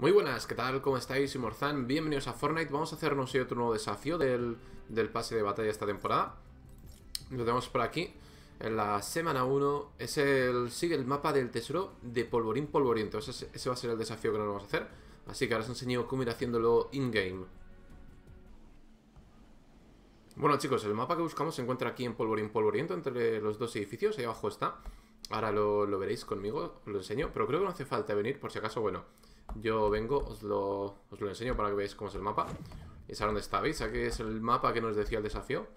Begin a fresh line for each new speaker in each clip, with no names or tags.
Muy buenas, ¿qué tal? ¿Cómo estáis? Soy bienvenidos a Fortnite. Vamos a hacernos otro nuevo desafío del, pase de batalla esta temporada. Lo tenemos por aquí, en la semana 1. Es el, sigue el mapa del tesoro de Polvorín Polvoriento. Ese, ese va a ser el desafío que nos vamos a hacer. Así que ahora os enseño cómo ir haciéndolo in-game. Bueno chicos, el mapa que buscamos se encuentra aquí en Polvorín Polvoriento, entre los dos edificios. Ahí abajo está. Ahora lo, veréis conmigo, os lo enseño, pero creo que no hace falta venir, por si acaso, bueno, yo vengo, os lo, enseño para que veáis cómo es el mapa. Y es a donde está, ¿veis? Aquí es el mapa que nos decía el desafío.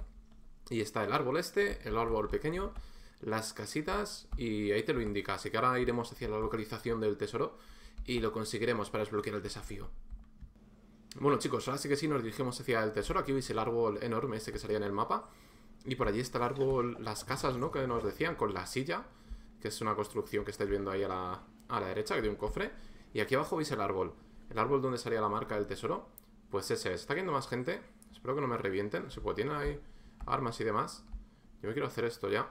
Y está el árbol este, el árbol pequeño, las casitas y ahí te lo indica. Así que ahora iremos hacia la localización del tesoro y lo conseguiremos para desbloquear el desafío. Bueno chicos, ahora sí que sí nos dirigimos hacia el tesoro. Aquí veis el árbol enorme ese que salía en el mapa. Y por allí está el árbol, las casas, ¿no? Que nos decían, con la silla que es una construcción que estáis viendo ahí a la, derecha. Que derecha, de un cofre. Y aquí abajo veis el árbol. El árbol donde salía la marca del tesoro. Pues ese es. Está cayendo más gente. Espero que no me revienten. Se puede, tienen ahí armas y demás. Yo me quiero hacer esto ya.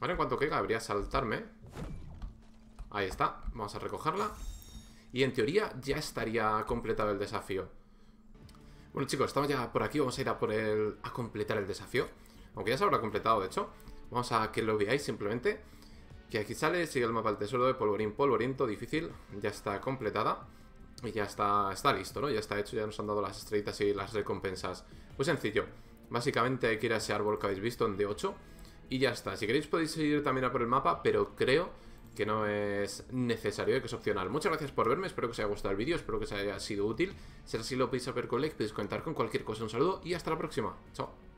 Ahora en cuanto caiga debería saltarme. Ahí está. Vamos a recogerla. Y en teoría ya estaría completado el desafío. Bueno chicos, estamos ya por aquí. Vamos a ir a por a completar el desafío. Aunque ya se habrá completado, de hecho. Vamos a que lo veáis simplemente que aquí sale, sigue el mapa del tesoro de polvorín polvoriento difícil, ya está completada y ya está, está listo, ¿no? Ya está hecho, ya nos han dado las estrellitas y las recompensas. Pues sencillo, básicamente hay que ir a ese árbol que habéis visto en D8 y ya está. Si queréis podéis seguir también a por el mapa, pero creo que no es necesario, ¿eh? que es opcional. Muchas gracias por verme, espero que os haya gustado el vídeo, espero que os haya sido útil. Si es así lo podéis saber con like, podéis contar con cualquier cosa, un saludo y hasta la próxima. Chao.